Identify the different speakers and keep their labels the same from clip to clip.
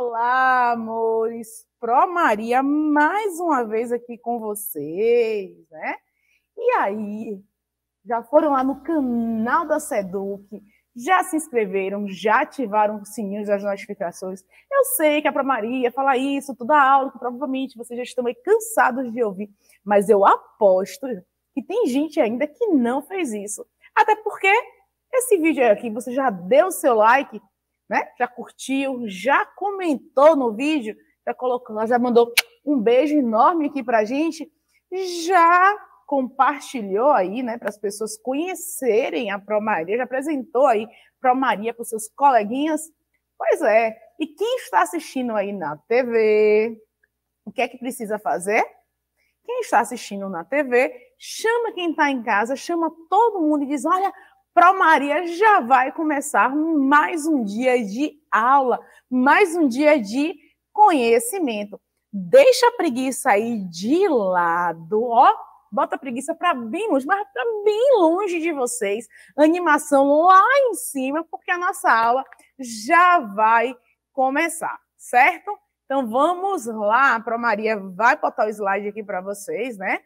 Speaker 1: Olá, amores! Pro Maria, mais uma vez aqui com vocês, né? E aí, já foram lá no canal da Seduc, já se inscreveram, já ativaram o sininho das notificações. Eu sei que a Pro Maria fala isso, toda aula, que provavelmente vocês já estão aí cansados de ouvir, mas eu aposto que tem gente ainda que não fez isso. Até porque esse vídeo aqui, você já deu o seu like, né? Já curtiu, já comentou no vídeo, já colocou, já mandou um beijo enorme aqui para a gente, já compartilhou aí, né, para as pessoas conhecerem a Promaria, já apresentou aí Promaria para os seus coleguinhas. Pois é. E quem está assistindo aí na TV, o que é que precisa fazer? Quem está assistindo na TV, chama quem está em casa, chama todo mundo e diz: olha, Pro Maria já vai começar mais um dia de aula, mais um dia de conhecimento. Deixa a preguiça aí de lado, ó. Bota a preguiça para bem longe, mas para bem longe de vocês. Animação lá em cima, porque a nossa aula já vai começar, certo? Então vamos lá, Pro Maria vai botar o slide aqui para vocês, né?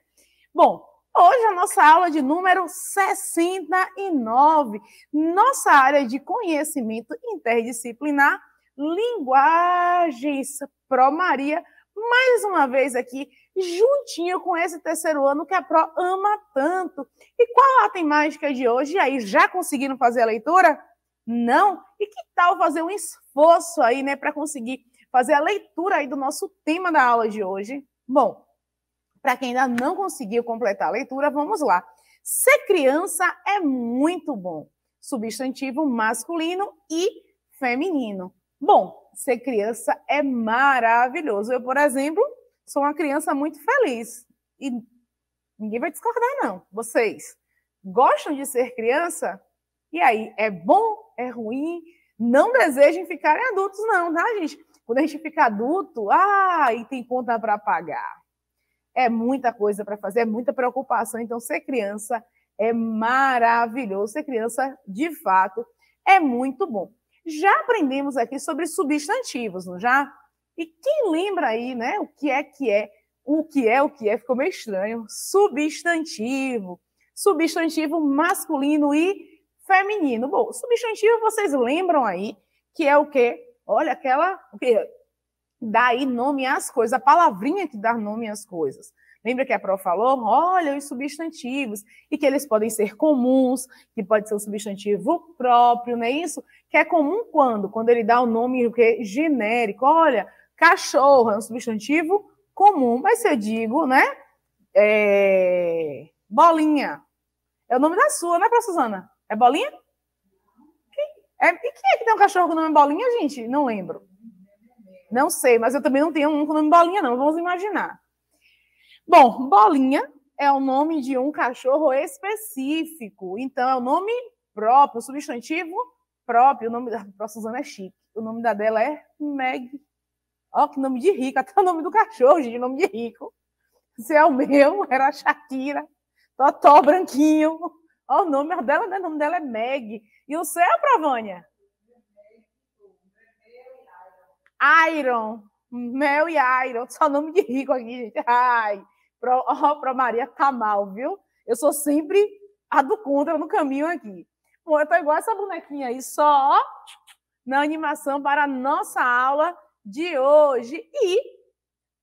Speaker 1: Bom, Hoje a nossa aula de número 69, nossa área de conhecimento interdisciplinar, linguagens Pro Maria, mais uma vez aqui, juntinho com esse terceiro ano que a Pro ama tanto. E qual a temática de hoje? E aí, já conseguiram fazer a leitura? Não? E que tal fazer um esforço aí, né, para conseguir fazer a leitura aí do nosso tema da aula de hoje? Bom, para quem ainda não conseguiu completar a leitura, vamos lá. Ser criança é muito bom. Substantivo masculino e feminino. Bom, ser criança é maravilhoso. Eu, por exemplo, sou uma criança muito feliz. E ninguém vai discordar, não. Vocês gostam de ser criança? E aí, é bom? É ruim? Não desejem ficarem adultos, não, tá, gente? Quando a gente fica adulto, ah, e tem conta para pagar é muita coisa para fazer, é muita preocupação. Então, ser criança é maravilhoso, ser criança, de fato, é muito bom. Já aprendemos aqui sobre substantivos, não já? E quem lembra aí, né, o que é que é, o que é, o que é, ficou meio estranho, substantivo. Substantivo masculino e feminino. Bom, substantivo vocês lembram aí que é o quê? Olha aquela, o quê? daí nome às coisas, a palavrinha que dá nome às coisas. Lembra que a Pro falou? Olha os substantivos, e que eles podem ser comuns, que pode ser um substantivo próprio, não é isso? Que é comum quando? Quando ele dá o um nome o quê? genérico. Olha, cachorro é um substantivo comum, mas se eu digo, né? É... Bolinha. É o nome da sua, né, Pro Suzana? É bolinha? É... E quem é que tem um cachorro com o nome bolinha, gente? Não lembro. Não sei, mas eu também não tenho um com nome Bolinha, não. Vamos imaginar. Bom, Bolinha é o nome de um cachorro específico. Então, é o nome próprio, substantivo próprio. O nome da a Suzana é chique. O nome da dela é Meg. Ó, que nome de rico. Até o nome do cachorro, gente, nome de rico. Se é o meu, era Shakira. Totó Branquinho. Ó, o nome dela, né? O nome dela é Meg. E o seu, Provânia? Iron, Mel e Iron, só nome de rico aqui, gente. Ai, pro, oh, pro Maria tá mal, viu? Eu sou sempre a do contra no caminho aqui. Bom, eu tô igual essa bonequinha aí, só na animação para a nossa aula de hoje. E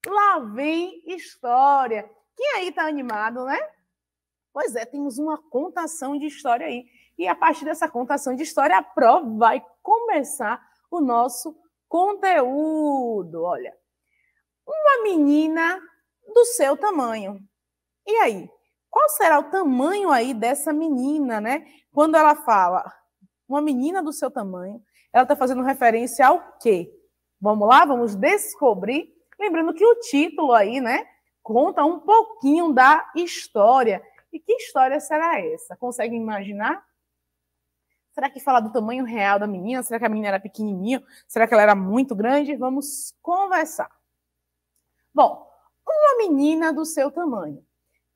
Speaker 1: lá vem história. Quem aí tá animado, né? Pois é, temos uma contação de história aí. E a partir dessa contação de história, a prova vai começar o nosso Conteúdo, olha. Uma menina do seu tamanho. E aí? Qual será o tamanho aí dessa menina, né? Quando ela fala uma menina do seu tamanho, ela está fazendo referência ao quê? Vamos lá, vamos descobrir. Lembrando que o título aí, né, conta um pouquinho da história. E que história será essa? Consegue imaginar? Será que falar do tamanho real da menina? Será que a menina era pequenininha? Será que ela era muito grande? Vamos conversar. Bom, uma menina do seu tamanho.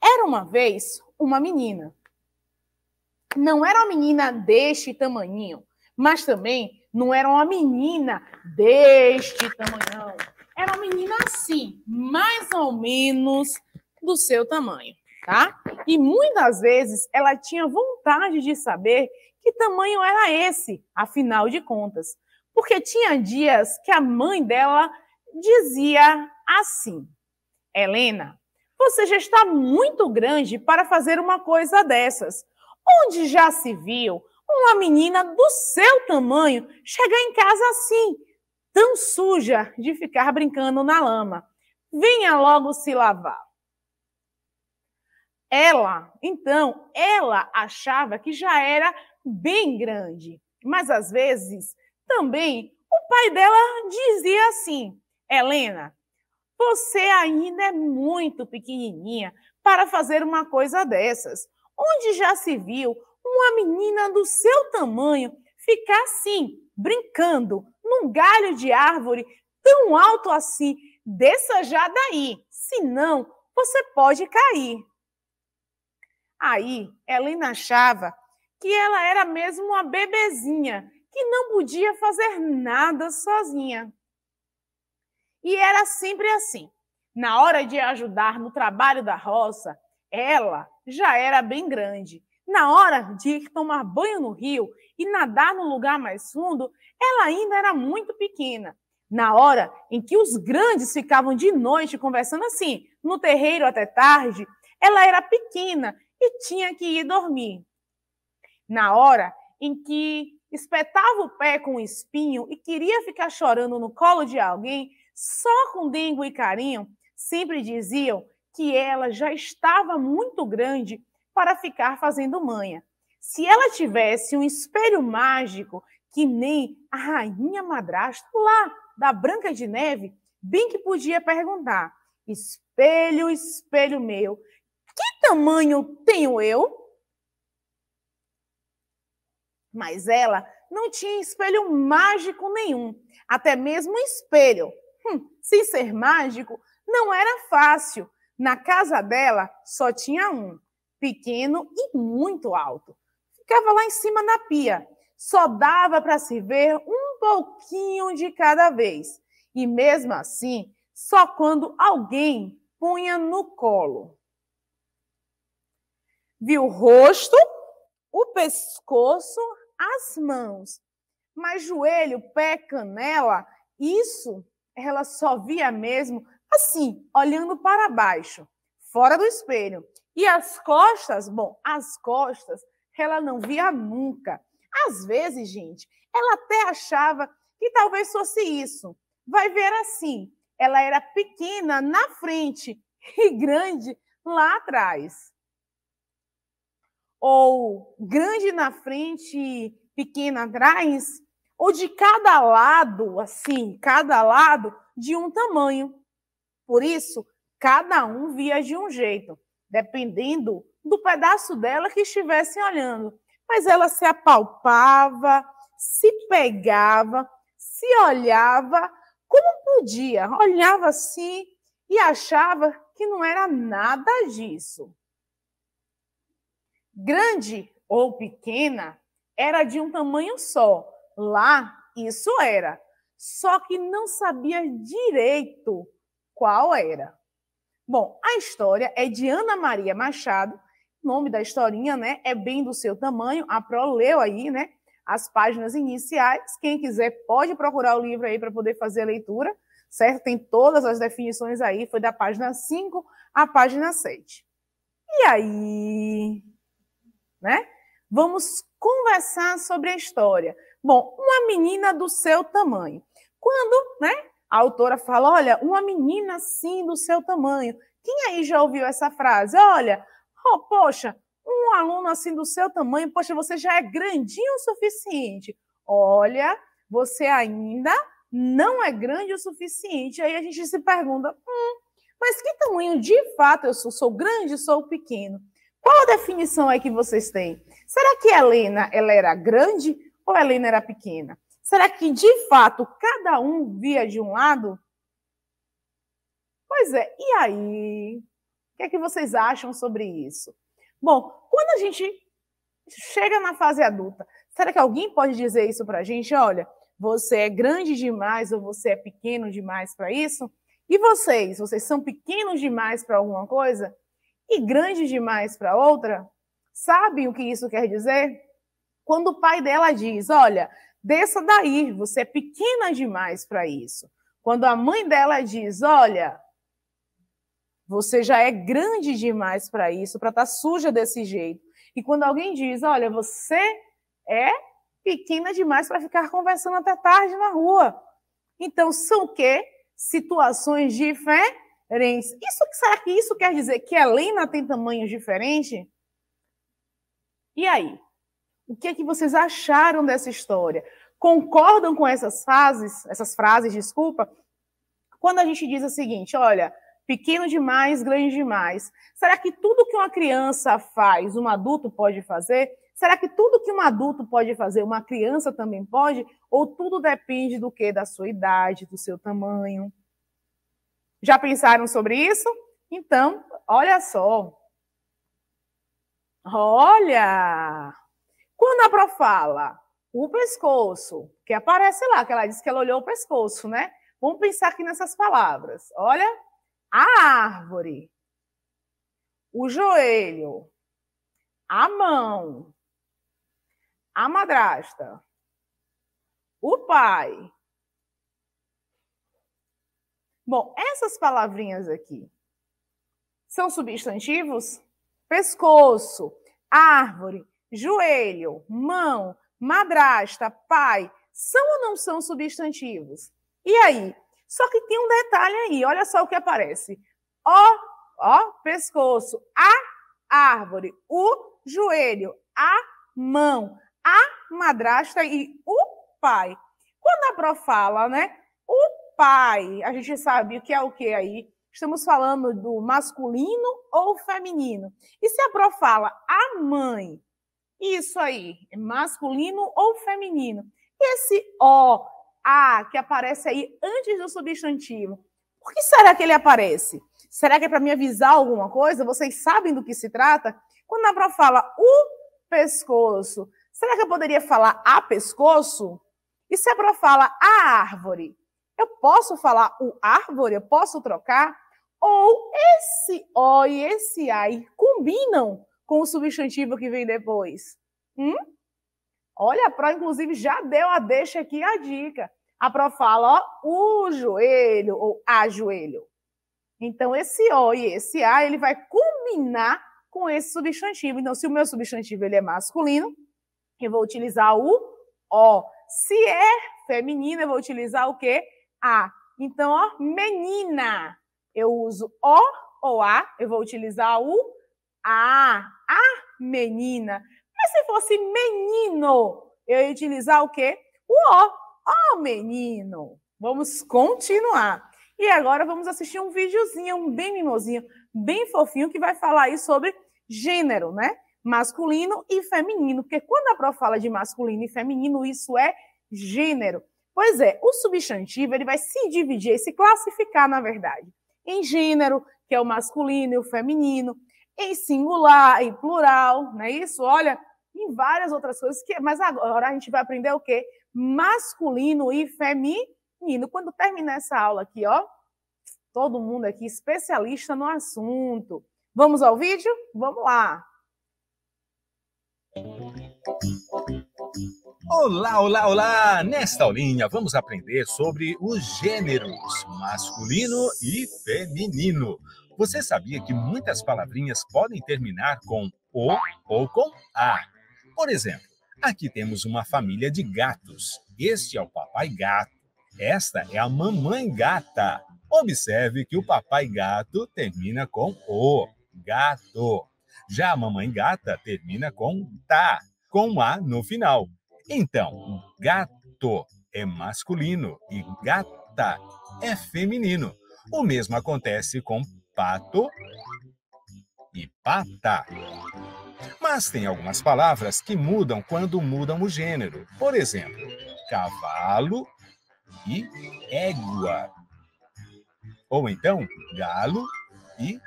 Speaker 1: Era uma vez uma menina. Não era uma menina deste tamanhinho, mas também não era uma menina deste tamanhão. Era uma menina assim, mais ou menos do seu tamanho, tá? E muitas vezes ela tinha vontade de saber que tamanho era esse, afinal de contas? Porque tinha dias que a mãe dela dizia assim: Helena, você já está muito grande para fazer uma coisa dessas. Onde já se viu uma menina do seu tamanho chegar em casa assim, tão suja de ficar brincando na lama? Venha logo se lavar. Ela, então, ela achava que já era bem grande, mas às vezes também o pai dela dizia assim: Helena, você ainda é muito pequenininha para fazer uma coisa dessas. Onde já se viu uma menina do seu tamanho ficar assim, brincando, num galho de árvore tão alto assim? Desça já daí, senão você pode cair. Aí, Helena achava que ela era mesmo uma bebezinha, que não podia fazer nada sozinha. E era sempre assim. Na hora de ajudar no trabalho da roça, ela já era bem grande. Na hora de ir tomar banho no rio e nadar no lugar mais fundo, ela ainda era muito pequena. Na hora em que os grandes ficavam de noite conversando assim, no terreiro até tarde, ela era pequena e tinha que ir dormir. Na hora em que espetava o pé com um espinho e queria ficar chorando no colo de alguém, só com dengo e carinho, sempre diziam que ela já estava muito grande para ficar fazendo manha. Se ela tivesse um espelho mágico, que nem a rainha madrasta lá da Branca de Neve, bem que podia perguntar: espelho, espelho meu, tamanho tenho eu? Mas ela não tinha espelho mágico nenhum, até mesmo espelho. Hum, sem ser mágico, não era fácil. Na casa dela só tinha um, pequeno e muito alto. Ficava lá em cima na pia. Só dava para se ver um pouquinho de cada vez. E mesmo assim, só quando alguém punha no colo viu o rosto, o pescoço, as mãos. Mas joelho, pé, canela, isso ela só via mesmo assim, olhando para baixo, fora do espelho. E as costas, bom, as costas ela não via nunca. Às vezes, gente, ela até achava que talvez fosse isso. Vai ver assim, ela era pequena na frente e grande lá atrás ou grande na frente, pequena atrás, ou de cada lado, assim, cada lado de um tamanho. Por isso, cada um via de um jeito, dependendo do pedaço dela que estivessem olhando. Mas ela se apalpava, se pegava, se olhava como podia, olhava assim e achava que não era nada disso grande ou pequena, era de um tamanho só. Lá, isso era. Só que não sabia direito qual era. Bom, a história é de Ana Maria Machado. O nome da historinha, né? É bem do seu tamanho. A Pro leu aí, né? As páginas iniciais. Quem quiser pode procurar o livro aí para poder fazer a leitura, certo? Tem todas as definições aí. Foi da página 5 à página 7. E aí? né? Vamos conversar sobre a história. Bom, uma menina do seu tamanho. Quando, né, a autora fala, olha, uma menina assim do seu tamanho. Quem aí já ouviu essa frase? Olha, oh, poxa, um aluno assim do seu tamanho, poxa, você já é grandinho o suficiente. Olha, você ainda não é grande o suficiente. Aí a gente se pergunta, hum, mas que tamanho de fato eu sou? Sou grande, sou pequeno? Qual a definição é que vocês têm? Será que Helena ela era grande ou Helena era pequena? Será que de fato cada um via de um lado? Pois é, e aí? O que é que vocês acham sobre isso? Bom, quando a gente chega na fase adulta, será que alguém pode dizer isso para a gente? Olha, você é grande demais ou você é pequeno demais para isso? E vocês? Vocês são pequenos demais para alguma coisa? e grandes demais para outra, sabem o que isso quer dizer? Quando o pai dela diz: Olha, desça daí, você é pequena demais para isso. Quando a mãe dela diz: Olha, você já é grande demais para isso, para estar tá suja desse jeito. E quando alguém diz: Olha, você é pequena demais para ficar conversando até tarde na rua. Então, são o quê? Situações diferentes diferentes. Isso, será que isso quer dizer que Helena tem tamanhos diferentes? E aí? O que é que vocês acharam dessa história? Concordam com essas frases, essas frases, desculpa? Quando a gente diz o seguinte, olha, pequeno demais, grande demais. Será que tudo que uma criança faz, um adulto pode fazer? Será que tudo que um adulto pode fazer, uma criança também pode? Ou tudo depende do que? Da sua idade, do seu tamanho? Já pensaram sobre isso? Então, olha só. Olha! Quando a Pro fala o pescoço, que aparece lá, que ela disse que ela olhou o pescoço, né? Vamos pensar aqui nessas palavras. Olha, a árvore, o joelho, a mão, a madrasta, o pai, Bom, essas palavrinhas aqui são substantivos? Pescoço, árvore, joelho, mão, madrasta, pai, são ou não são substantivos? E aí? Só que tem um detalhe aí, olha só o que aparece. Ó, ó, pescoço, a árvore, o joelho, a mão, a madrasta e o pai. Quando a Pro fala, né? O pai. A gente sabe o que é o que aí. Estamos falando do masculino ou feminino. E se a Pro fala a mãe, isso aí, é masculino ou feminino? E esse O, A, que aparece aí antes do substantivo, por que será que ele aparece? Será que é para me avisar alguma coisa? Vocês sabem do que se trata? Quando a Pro fala o pescoço, será que eu poderia falar a pescoço? E se a Pro fala a árvore? Eu posso falar o árvore, eu posso trocar? Ou esse O e esse AI combinam com o substantivo que vem depois? Hum? Olha, a Pro, inclusive, já deu a deixa aqui a dica. A Pro fala, ó, o joelho ou a joelho. Então, esse O e esse A, ele vai combinar com esse substantivo. Então, se o meu substantivo ele é masculino, eu vou utilizar o O. Se é feminino, eu vou utilizar o quê? A. Então, ó, menina, eu uso o ou a, eu vou utilizar o a, a menina. Mas se fosse menino, eu ia utilizar o quê? O o, o menino. Vamos continuar. E agora vamos assistir um videozinho, um bem mimosinho, bem fofinho, que vai falar aí sobre gênero, né? Masculino e feminino. Porque quando a Pro fala de masculino e feminino, isso é gênero. Pois é, o substantivo ele vai se dividir, se classificar, na verdade, em gênero, que é o masculino e o feminino, em singular, e plural, não é isso? Olha, em várias outras coisas, que, é, mas agora a gente vai aprender o quê? Masculino e feminino. Quando terminar essa aula aqui, ó, todo mundo aqui especialista no assunto. Vamos ao vídeo? Vamos lá! Música
Speaker 2: Olá, olá, olá! Nesta aulinha vamos aprender sobre os gêneros masculino e feminino. Você sabia que muitas palavrinhas podem terminar com o ou com a? Por exemplo, aqui temos uma família de gatos. Este é o papai gato. Esta é a mamãe gata. Observe que o papai gato termina com o gato. Já a mamãe gata termina com tá, com a no final. Então, gato é masculino e gata é feminino. O mesmo acontece com pato e pata. Mas tem algumas palavras que mudam quando mudam o gênero. Por exemplo, cavalo e égua. Ou então, galo e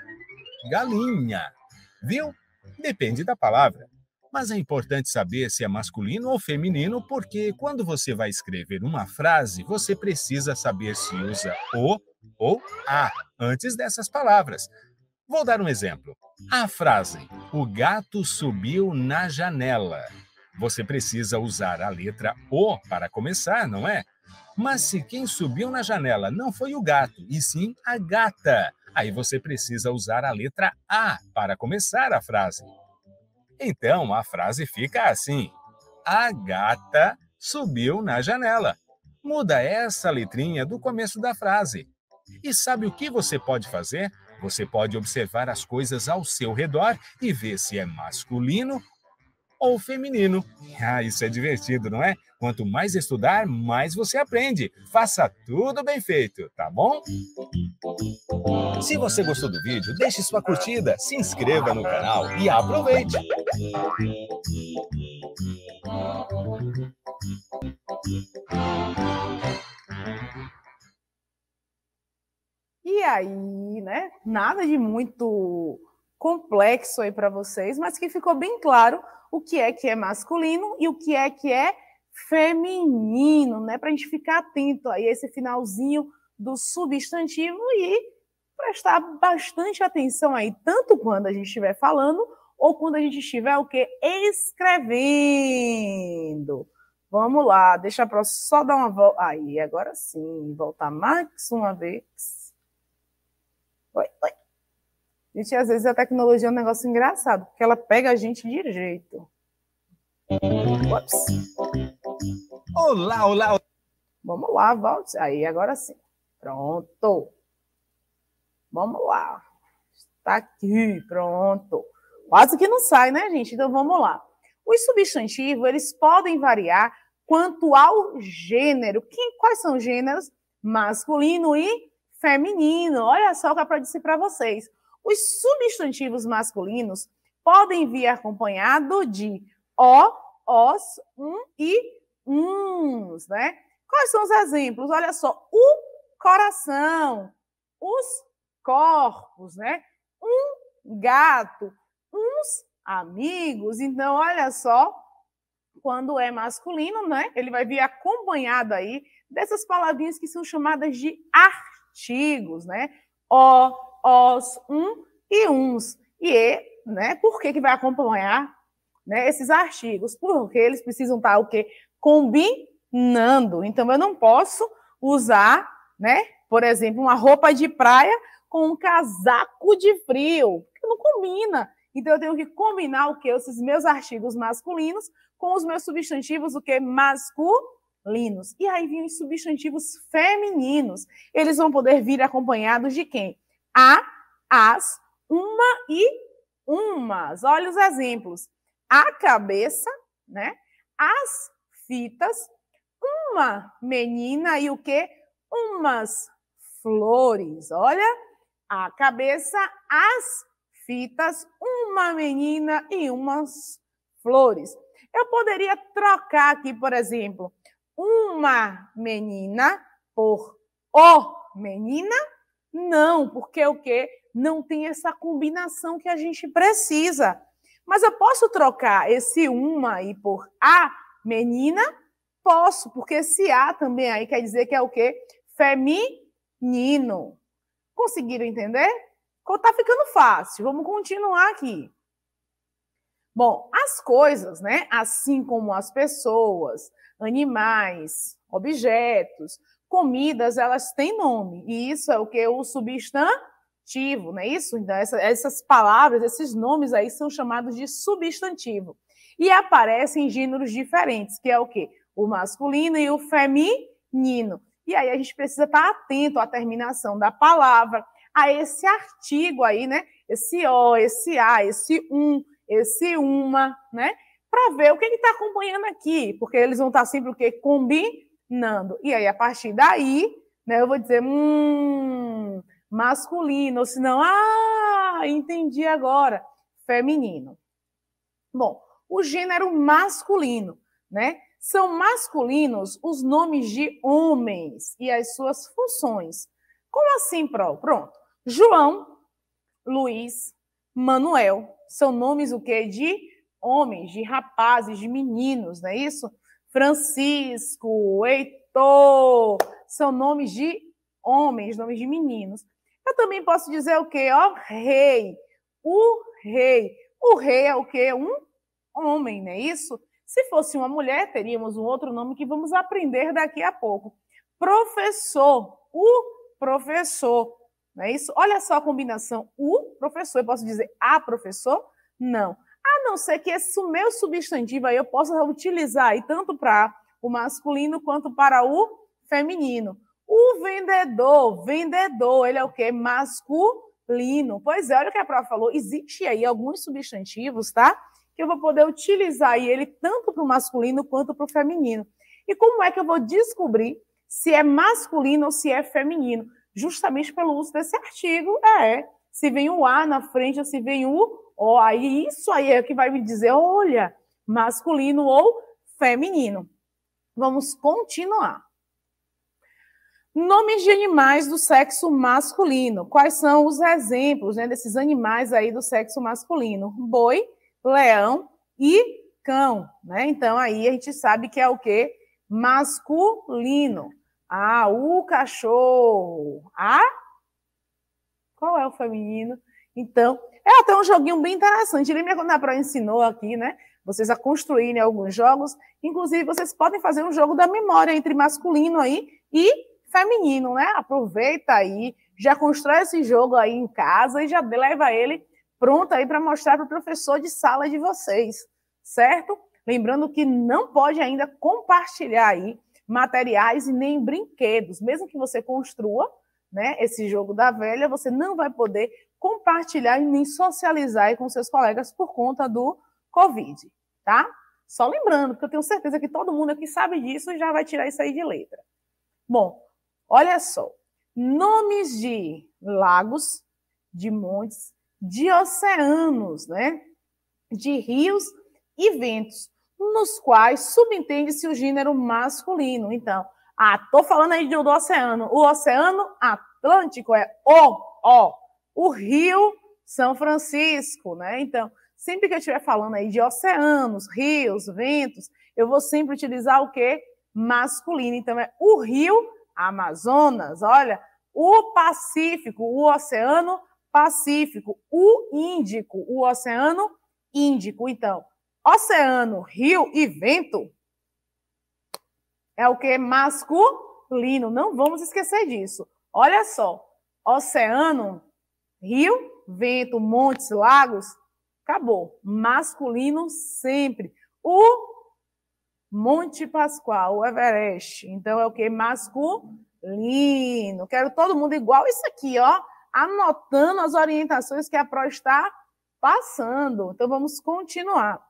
Speaker 2: galinha. Viu? Depende da palavra. Mas é importante saber se é masculino ou feminino, porque quando você vai escrever uma frase, você precisa saber se usa o ou a antes dessas palavras. Vou dar um exemplo. A frase O gato subiu na janela. Você precisa usar a letra O para começar, não é? Mas se quem subiu na janela não foi o gato, e sim a gata, aí você precisa usar a letra A para começar a frase. Então a frase fica assim: A gata subiu na janela. Muda essa letrinha do começo da frase. E sabe o que você pode fazer? Você pode observar as coisas ao seu redor e ver se é masculino ou feminino. Ah, isso é divertido, não é? Quanto mais estudar, mais você aprende. Faça tudo bem feito, tá bom? Se você gostou do vídeo, deixe sua curtida, se inscreva no canal e aproveite!
Speaker 1: E aí, né? Nada de muito complexo aí para vocês, mas que ficou bem claro o que é que é masculino e o que é que é feminino, né? Para a gente ficar atento aí a esse finalzinho do substantivo e prestar bastante atenção aí, tanto quando a gente estiver falando ou quando a gente estiver o quê? Escrevendo. Vamos lá, deixa para só dar uma volta. Aí, agora sim, voltar mais uma vez. Oi, oi. Gente, às vezes a tecnologia é um negócio engraçado, porque ela pega a gente de jeito. Ops. Olá, olá, olá. Vamos lá, volte. Aí, agora sim. Pronto. Vamos lá. Está aqui, pronto. Quase que não sai, né, gente? Então vamos lá. Os substantivos, eles podem variar quanto ao gênero. Quem, quais são os gêneros? Masculino e feminino. Olha só o que eu disse para vocês os substantivos masculinos podem vir acompanhado de o, os, um e uns, né? Quais são os exemplos? Olha só, o coração, os corpos, né? Um gato, uns amigos. Então, olha só, quando é masculino, né? Ele vai vir acompanhado aí dessas palavrinhas que são chamadas de artigos, né? O, os, um e uns. E, né, por que, que vai acompanhar né, esses artigos? Porque eles precisam estar o quê? Combinando. Então, eu não posso usar, né, por exemplo, uma roupa de praia com um casaco de frio. Não combina. Então, eu tenho que combinar o que? Esses meus artigos masculinos com os meus substantivos, o que? Masculinos. E aí vinham os substantivos femininos. Eles vão poder vir acompanhados de quem? a, as, uma e umas. Olha os exemplos. A cabeça, né? As fitas, uma menina e o quê? Umas flores. Olha, a cabeça, as fitas, uma menina e umas flores. Eu poderia trocar aqui, por exemplo, uma menina por o menina não, porque o quê? Não tem essa combinação que a gente precisa. Mas eu posso trocar esse uma aí por a menina? Posso, porque esse a também aí quer dizer que é o quê? Feminino. Conseguiram entender? Tá ficando fácil. Vamos continuar aqui. Bom, as coisas, né? Assim como as pessoas, animais, objetos, comidas, elas têm nome, e isso é o que? O substantivo, não é isso? Então, essa, essas palavras, esses nomes aí são chamados de substantivo. E aparecem em gêneros diferentes, que é o que O masculino e o feminino. E aí a gente precisa estar atento à terminação da palavra, a esse artigo aí, né? Esse o, esse a, esse um, esse uma, né? Para ver o que está acompanhando aqui, porque eles vão estar sempre o quê? Combinando Nando. E aí, a partir daí, né, eu vou dizer, hum, masculino, ou se não, ah, entendi agora, feminino. Bom, o gênero masculino, né? São masculinos os nomes de homens e as suas funções. Como assim, Pro? Pronto. João, Luiz, Manuel são nomes o quê? De homens, de rapazes, de meninos, não é isso? Francisco, Heitor, são nomes de homens, nomes de meninos. Eu também posso dizer o quê? Ó, rei. O rei. O rei é o quê? Um homem, não é isso? Se fosse uma mulher, teríamos um outro nome que vamos aprender daqui a pouco. Professor. O professor. Não é isso? Olha só a combinação. O professor. Eu posso dizer a professor? Não. A não ser que esse meu substantivo aí eu possa utilizar aí tanto para o masculino quanto para o feminino. O vendedor, vendedor, ele é o quê? Masculino. Pois é, olha o que a prova falou. Existe aí alguns substantivos, tá? Que eu vou poder utilizar aí ele tanto para o masculino quanto para o feminino. E como é que eu vou descobrir se é masculino ou se é feminino? Justamente pelo uso desse artigo, é. Se vem o A na frente ou se vem o ó aí isso aí é que vai me dizer, olha, masculino ou feminino. Vamos continuar. Nomes de animais do sexo masculino. Quais são os exemplos né, desses animais aí do sexo masculino? Boi, leão e cão, né? Então aí a gente sabe que é o que masculino. Ah, o cachorro. Ah, qual é o feminino? Então é até um joguinho bem interessante. Lembra quando a Pro ensinou aqui, né? Vocês a construírem alguns jogos. Inclusive, vocês podem fazer um jogo da memória entre masculino aí e feminino, né? Aproveita aí, já constrói esse jogo aí em casa e já leva ele pronto aí para mostrar para o professor de sala de vocês, certo? Lembrando que não pode ainda compartilhar aí materiais e nem brinquedos, mesmo que você construa, né, esse jogo da velha, você não vai poder compartilhar e nem socializar aí com seus colegas por conta do Covid, tá? Só lembrando, porque eu tenho certeza que todo mundo aqui sabe disso e já vai tirar isso aí de letra. Bom, olha só. Nomes de lagos, de montes, de oceanos, né? De rios e ventos, nos quais subentende-se o gênero masculino. Então, ah, tô falando aí do, do oceano. O oceano Atlântico é o, o, o Rio São Francisco, né? Então, sempre que eu estiver falando aí de oceanos, rios, ventos, eu vou sempre utilizar o quê? Masculino. Então, é o Rio Amazonas, olha, o Pacífico, o Oceano Pacífico, o Índico, o Oceano Índico. Então, oceano, rio e vento é o que? Masculino. Não vamos esquecer disso. Olha só, oceano Rio, vento, montes, lagos, acabou. Masculino sempre. O Monte Pascoal, o Everest. Então é o que? Masculino. Quero todo mundo igual isso aqui, ó. Anotando as orientações que a Pro está passando. Então vamos continuar.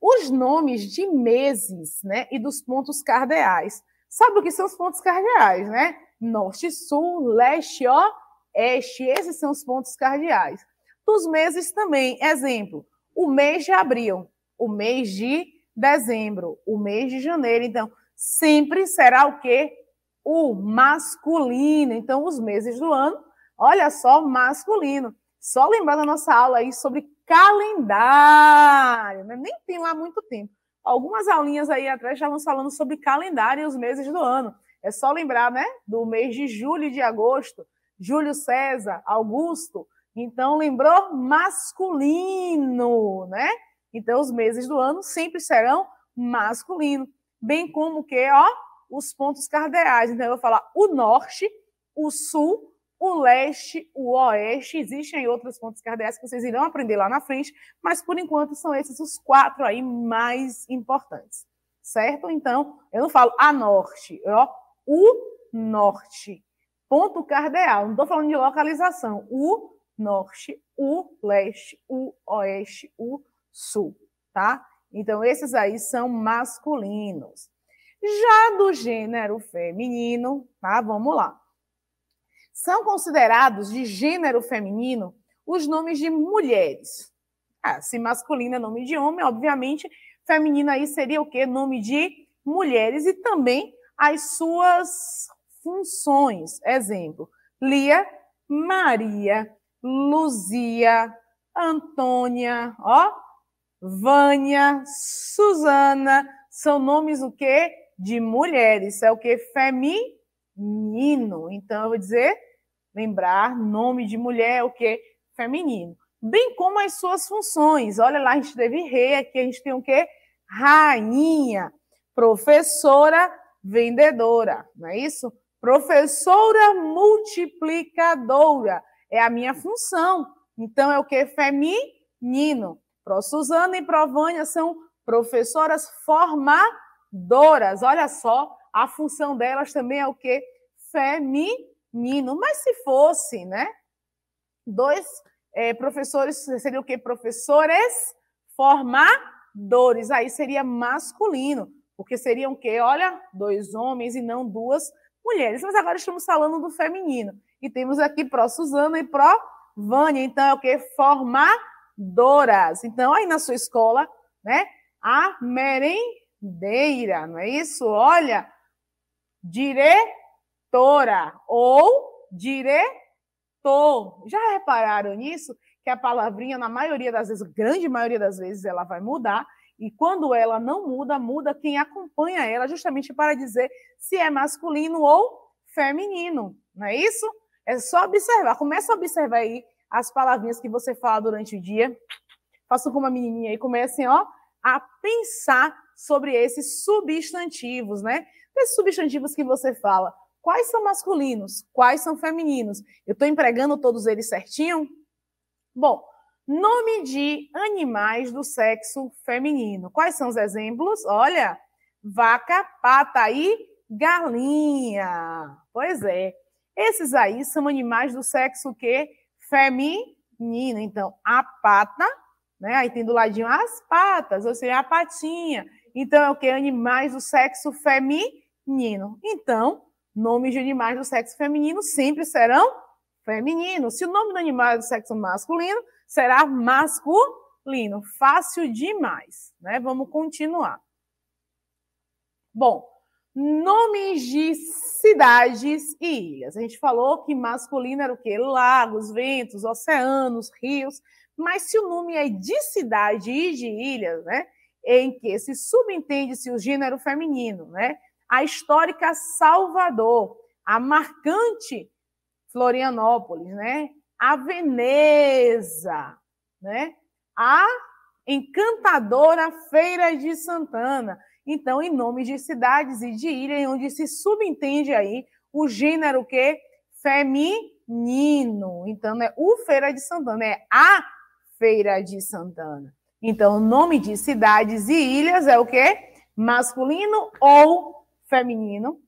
Speaker 1: Os nomes de meses, né? E dos pontos cardeais. Sabe o que são os pontos cardeais, né? Norte, sul, leste, ó este, esses são os pontos cardeais. Dos meses também, exemplo, o mês de abril, o mês de dezembro, o mês de janeiro, então sempre será o quê? O masculino. Então os meses do ano, olha só, masculino. Só lembrar da nossa aula aí sobre calendário, né? nem tem lá muito tempo. Algumas aulinhas aí atrás já vão falando sobre calendário e os meses do ano. É só lembrar, né, do mês de julho e de agosto, Júlio César, Augusto. Então, lembrou masculino, né? Então, os meses do ano sempre serão masculino. Bem como que, ó, os pontos cardeais. Então, eu vou falar o norte, o sul, o leste, o oeste. Existem outros pontos cardeais que vocês irão aprender lá na frente, mas por enquanto são esses os quatro aí mais importantes, certo? Então, eu não falo a norte, ó, o norte, ponto cardeal. Não estou falando de localização. O norte, o leste, o oeste, o sul, tá? Então, esses aí são masculinos. Já do gênero feminino, tá? Vamos lá. São considerados de gênero feminino os nomes de mulheres. Ah, se masculino é nome de homem, obviamente, feminino aí seria o quê? Nome de mulheres e também as suas funções. Exemplo: Lia, Maria, Luzia, Antônia, ó, Vânia, Suzana, são nomes o quê? De mulheres. Isso é o que feminino. Então eu vou dizer, lembrar, nome de mulher é o que feminino. Bem como as suas funções. Olha lá, a gente teve rei, aqui a gente tem o quê? Rainha, professora, vendedora, não é isso? Professora multiplicadora. É a minha função. Então, é o que? Feminino. Pro Suzana e Provânia são professoras formadoras. Olha só, a função delas também é o que? Feminino. Mas se fosse, né? Dois é, professores seriam o que? Professores formadores. Aí seria masculino, porque seriam o quê? Olha, dois homens e não duas mulheres. Mas agora estamos falando do feminino. E temos aqui pró Suzana e pró Vânia. Então, é o que? Formadoras. Então, aí na sua escola, né? A merendeira, não é isso? Olha, diretora ou diretor. Já repararam nisso? Que a palavrinha, na maioria das vezes, grande maioria das vezes, ela vai mudar e quando ela não muda, muda quem acompanha ela, justamente para dizer se é masculino ou feminino. Não é isso? É só observar. Começa a observar aí as palavrinhas que você fala durante o dia. Faça com uma menininha aí, comecem ó, a pensar sobre esses substantivos, né? Esses substantivos que você fala. Quais são masculinos? Quais são femininos? Eu estou empregando todos eles certinho? Bom, Nome de animais do sexo feminino. Quais são os exemplos? Olha, vaca, pata e galinha. Pois é. Esses aí são animais do sexo que feminino. Então, a pata, né? Aí tem do ladinho as patas, ou seja, a patinha. Então, é o que? Animais do sexo feminino. Então, nomes de animais do sexo feminino sempre serão femininos. Se o nome do animal é do sexo masculino, será masculino. Fácil demais, né? Vamos continuar. Bom, nomes de cidades e ilhas. A gente falou que masculino era o quê? Lagos, ventos, oceanos, rios. Mas se o nome é de cidade e de ilha, né? Em que se subentende-se o gênero feminino, né? A histórica Salvador, a marcante Florianópolis, né? a Veneza, né? a encantadora Feira de Santana. Então, em nome de cidades e de ilhas, é onde se subentende aí o gênero que feminino. Então, é o Feira de Santana, é a Feira de Santana. Então, o nome de cidades e ilhas é o quê? Masculino ou feminino?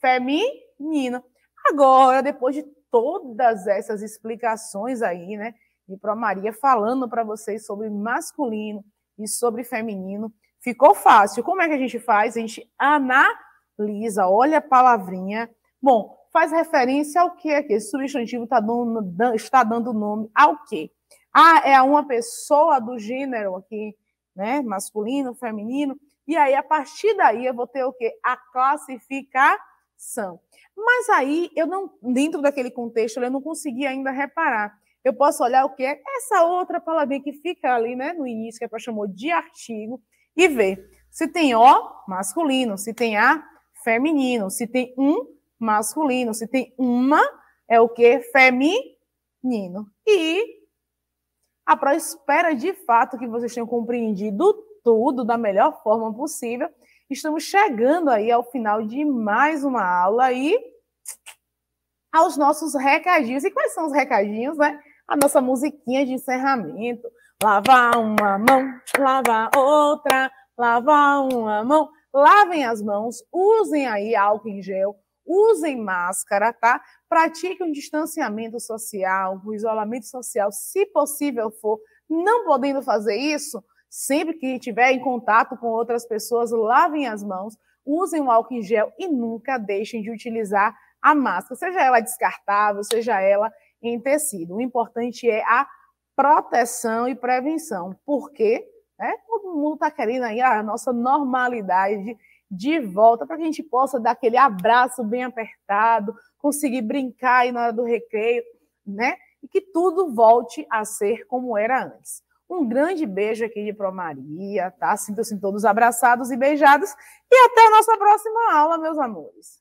Speaker 1: Feminino. Agora, depois de todas essas explicações aí, né? De Pro Maria falando para vocês sobre masculino e sobre feminino. Ficou fácil. Como é que a gente faz? A gente analisa, olha a palavrinha. Bom, faz referência ao que aqui? Esse substantivo tá dando, está dando nome ao quê? Ah, é uma pessoa do gênero aqui, né? Masculino, feminino. E aí, a partir daí, eu vou ter o quê? A classificação são. Mas aí eu não, dentro daquele contexto, eu não consegui ainda reparar. Eu posso olhar o que é essa outra palavrinha que fica ali, né, no início, que a é chamou de artigo, e ver se tem O masculino, se tem A feminino, se tem um masculino, se tem uma é o que feminino. E a pró espera de fato que vocês tenham compreendido tudo da melhor forma possível Estamos chegando aí ao final de mais uma aula e aos nossos recadinhos. E quais são os recadinhos, né? A nossa musiquinha de encerramento. lavar uma mão, lavar outra, lavar uma mão. Lavem as mãos, usem aí álcool em gel, usem máscara, tá? Pratiquem um distanciamento social, o um isolamento social, se possível for. Não podendo fazer isso, Sempre que estiver em contato com outras pessoas, lavem as mãos, usem o álcool em gel e nunca deixem de utilizar a máscara, seja ela descartável, seja ela em tecido. O importante é a proteção e prevenção, porque né, todo mundo está querendo aí a nossa normalidade de volta, para que a gente possa dar aquele abraço bem apertado, conseguir brincar aí na hora do recreio, né? E que tudo volte a ser como era antes. Um grande beijo aqui de Pro Maria, tá? Sinto-se todos abraçados e beijados. E até a nossa próxima aula, meus amores.